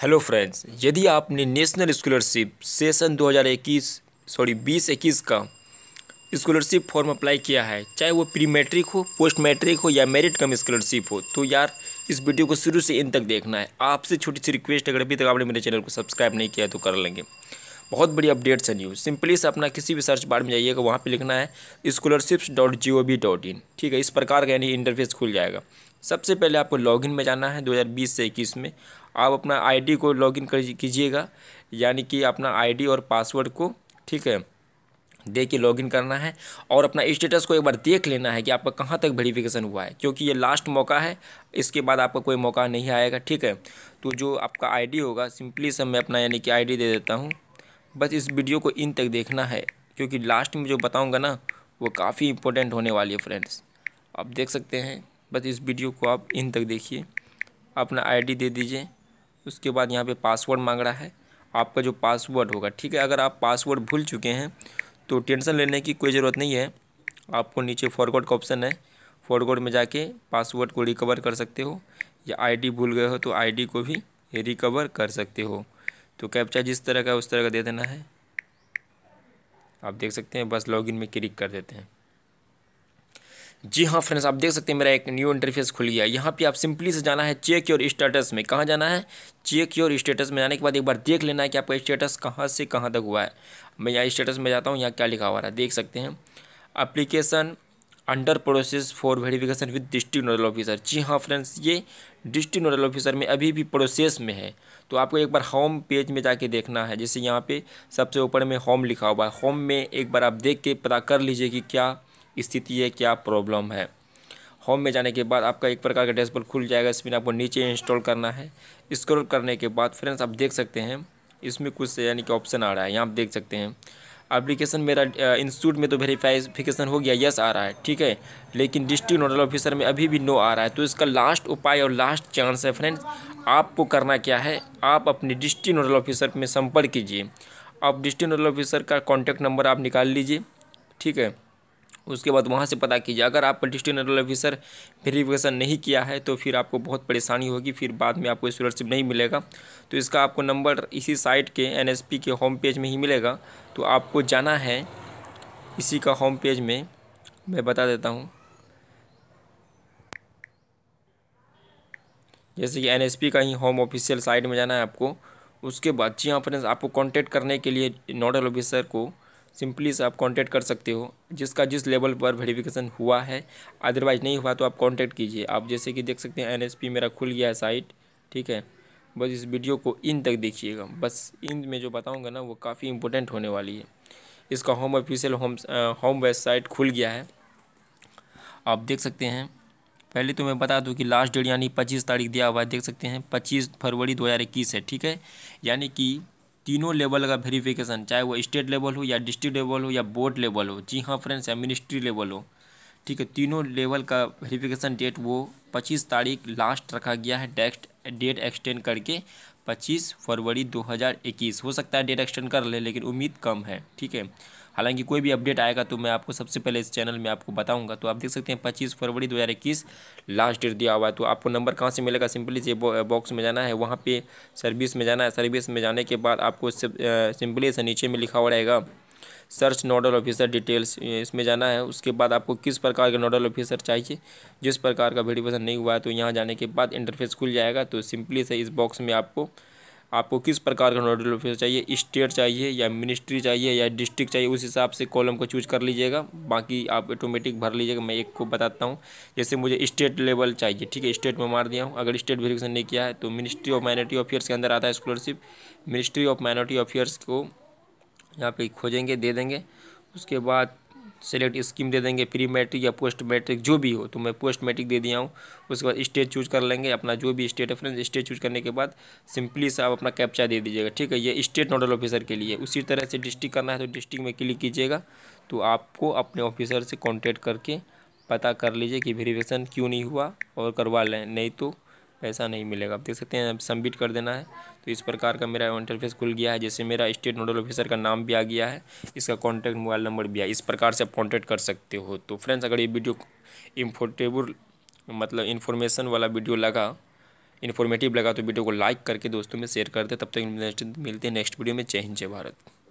hello friends यदि आपने national scholarship session 2021 sorry बीस इक्कीस का स्कॉलरशिप फॉर्म अप्लाई किया है चाहे वो प्री मैट्रिक हो पोस्ट मैट्रिक हो या मेरिट कम स्कॉलरशिप हो तो यार इस वीडियो को शुरू से इन तक देखना है आपसे छोटी सी रिक्वेस्ट अगर अभी तक आपने मेरे चैनल को सब्सक्राइब नहीं किया तो कर लेंगे बहुत बड़ी अपडेट्स है न्यूज़ सिंपली से अपना किसी भी सर्च बार में जाइएगा वहाँ पर लिखना है scholarships dot G O V dot in ठीक है इस प्रकार का यानी इंटरफेस खुल जाएगा सबसे पहले आपको लॉगिन में जाना है 2020 से इक्कीस में आप अपना आईडी को लॉगिन कर कीजिएगा यानी कि अपना आईडी और पासवर्ड को ठीक है दे के लॉगिन करना है और अपना स्टेटस को एक बार देख लेना है कि आपका कहाँ तक वेरीफिकेशन हुआ है क्योंकि ये लास्ट मौका है इसके बाद आपका कोई मौका नहीं आएगा ठीक है तो जो आपका आई होगा सिंपली सब मैं अपना यानी कि आई दे देता हूँ बस इस वीडियो को इन तक देखना है क्योंकि लास्ट में जो बताऊँगा ना वो काफ़ी इंपॉर्टेंट होने वाली है फ्रेंड्स आप देख सकते हैं बस इस वीडियो को आप इन तक देखिए अपना आईडी दे दीजिए उसके बाद यहाँ पे पासवर्ड मांग रहा है आपका जो पासवर्ड होगा ठीक है अगर आप पासवर्ड भूल चुके हैं तो टेंशन लेने की कोई ज़रूरत नहीं है आपको नीचे फॉरवर्ड का ऑप्शन है फॉरवर्ड में जाके पासवर्ड को रिकवर कर सकते हो या आईडी भूल गए हो तो आईडी को भी रिकवर कर सकते हो तो कैप्चा जिस तरह का उस तरह का दे देना है आप देख सकते हैं बस लॉग में क्लिक कर देते हैं जी हाँ फ्रेंड्स आप देख सकते हैं मेरा एक न्यू इंटरफेस खुल गया यहाँ पे आप सिंपली से जाना है चेक योर स्टेटस में कहाँ जाना है चेक योर स्टेटस में जाने के बाद एक बार देख लेना है कि आपका स्टेटस कहाँ से कहाँ तक हुआ है मैं यहाँ स्टेटस में जाता हूँ यहाँ क्या लिखा हुआ है देख सकते हैं application under process for verification with district nodal officer जी हाँ फ्रेंड्स ये डिस्ट्रिक्ट नोडल ऑफिसर में अभी भी प्रोसेस में है तो आपको एक बार होम पेज में जाके देखना है जैसे यहाँ पे सबसे ऊपर में होम लिखा हुआ है होम में एक बार आप देख के पता कर लीजिए कि क्या स्थिति है क्या प्रॉब्लम है होम में जाने के बाद आपका एक प्रकार का डैशबोर्ड खुल जाएगा इसमें आपको नीचे इंस्टॉल करना है स्क्रॉल करने के बाद फ्रेंड्स आप देख सकते हैं इसमें कुछ यानी कि ऑप्शन आ रहा है यहाँ आप देख सकते हैं एप्लीकेशन मेरा इंस्टीट्यूट में तो वेरीफाइफिकेशन हो गया यस आ रहा है ठीक है लेकिन डिस्ट्रिक्ट नोडल ऑफिसर में अभी भी नो आ रहा है तो इसका लास्ट उपाय और लास्ट चांस है फ्रेंड्स आपको करना क्या है आप अपने डिस्ट्रिक्ट नोडल ऑफिसर में संपर्क कीजिए आप डिस्ट्रिक्ट नोडल ऑफिसर का कॉन्टैक्ट नंबर आप निकाल लीजिए ठीक है उसके बाद वहाँ से पता कीजिए अगर आप डिस्ट्रिक्ट नोडल ऑफिसर वेरीफिकेशन नहीं किया है तो फिर आपको बहुत परेशानी होगी फिर बाद में आपको स्कॉलरशिप नहीं मिलेगा तो इसका आपको नंबर इसी साइट के एन के होम पेज में ही मिलेगा तो आपको जाना है इसी का होम पेज में मैं बता देता हूँ जैसे कि एन का ही होम ऑफिशियल साइट में जाना है आपको उसके बाद जी हाँ फ्रेंड्स आपको कांटेक्ट करने के लिए नोडल ऑफिसर को सिंपली से आप कांटेक्ट कर सकते हो जिसका जिस लेवल पर वेरिफिकेशन हुआ है अदरवाइज नहीं हुआ तो आप कांटेक्ट कीजिए आप जैसे कि देख सकते हैं एनएसपी मेरा खुल गया है साइट ठीक है बस इस वीडियो को इन तक देखिएगा बस इन में जो बताऊँगा ना वो काफ़ी इंपॉर्टेंट होने वाली है इसका home official home home website खुल गया है आप देख सकते हैं पहले तो मैं बता दूं कि लास्ट डेट यानी 25 तारीख दिया हुआ है देख सकते हैं 25 फरवरी 2021 है ठीक है यानी कि तीनों लेवल का वेरीफिकेशन चाहे वो स्टेट लेवल हो या डिस्ट्रिक्ट लेवल हो या बोर्ड लेवल हो जी हाँ फ्रेंड्स या मिनिस्ट्री लेवल हो ठीक है तीनों लेवल का वेरीफिकेशन डेट वो पच्चीस तारीख लास्ट रखा गया है डेक्स्ट डेट एक्सटेंड करके पच्चीस फरवरी दो हो सकता है डेट एक्सटेंड कर ले लेकिन उम्मीद कम है ठीक है हालांकि कोई भी अपडेट आएगा तो मैं आपको सबसे पहले इस चैनल में आपको बताऊंगा तो आप देख सकते हैं पच्चीस फरवरी दो लास्ट डेट दिया हुआ है तो आपको नंबर कहाँ से मिलेगा सिंपली से बॉक्स में जाना है वहाँ पर सर्विस में जाना है सर्विस में जाने के बाद आपको सिंपली से नीचे में लिखा हुआ रहेगा सर्च नोडल ऑफिसर डिटेल्स इसमें जाना है उसके बाद आपको किस प्रकार का नोडल ऑफिसर चाहिए जिस प्रकार का वेरिफिकेशन नहीं हुआ है तो यहाँ जाने के बाद इंटरफेस खुल जाएगा तो सिंपली से इस बॉक्स में आपको आपको किस प्रकार का नोडल ऑफिसर चाहिए स्टेट चाहिए या मिनिस्ट्री चाहिए या डिस्ट्रिक्ट चाहिए उस हिसाब से कॉलम को चूज कर लीजिएगा बाकी आप ऑटोमेटिक भर लीजिएगा मैं एक को बताता हूँ जैसे मुझे स्टेट लेवल चाहिए ठीक है स्टेट में मार दिया हूँ अगर स्टेट वेरिफिकेशन नहीं किया है तो मिनिस्ट्री ऑफ माइनॉरिटी अफेयर्स के अंदर आता है scholarship ministry of minority affairs को यहाँ पे खोजेंगे दे देंगे उसके बाद सेलेक्ट स्कीम दे देंगे प्री मैट्रिक या पोस्ट मैट्रिक जो भी हो तो मैं पोस्ट मैट्रिक दे दिया हूँ उसके बाद स्टेज चूज कर लेंगे अपना जो भी स्टेट रेफरेंस स्टेट चूज करने के बाद सिंपली से आप अपना कैप्चा दे दीजिएगा ठीक है ये स्टेट नोडल ऑफिसर के लिए उसी तरह से डिस्ट्रिक्ट करना है तो डिस्ट्रिक्ट में क्लिक कीजिएगा तो आपको अपने ऑफिसर से कॉन्टेक्ट करके पता कर लीजिए कि वेरीफिकेशन क्यों नहीं हुआ और करवा लें नहीं तो ऐसा नहीं मिलेगा आप देख सकते हैं अब सबमिट कर देना है तो इस प्रकार का मेरा इंटरफेस खुल गया है जैसे मेरा स्टेट नोडल ऑफिसर का नाम भी आ गया है इसका कॉन्टैक्ट मोबाइल नंबर भी है इस प्रकार से आप कॉन्टैक्ट कर सकते हो तो फ्रेंड्स अगर ये वीडियो इम्फोर्टेबल मतलब इन्फॉर्मेशन वाला वीडियो लगा इन्फॉर्मेटिव लगा तो वीडियो को लाइक करके दोस्तों में शेयर करते तब तक मिलते हैं नेक्स्ट वीडियो में जय हिंद जय भारत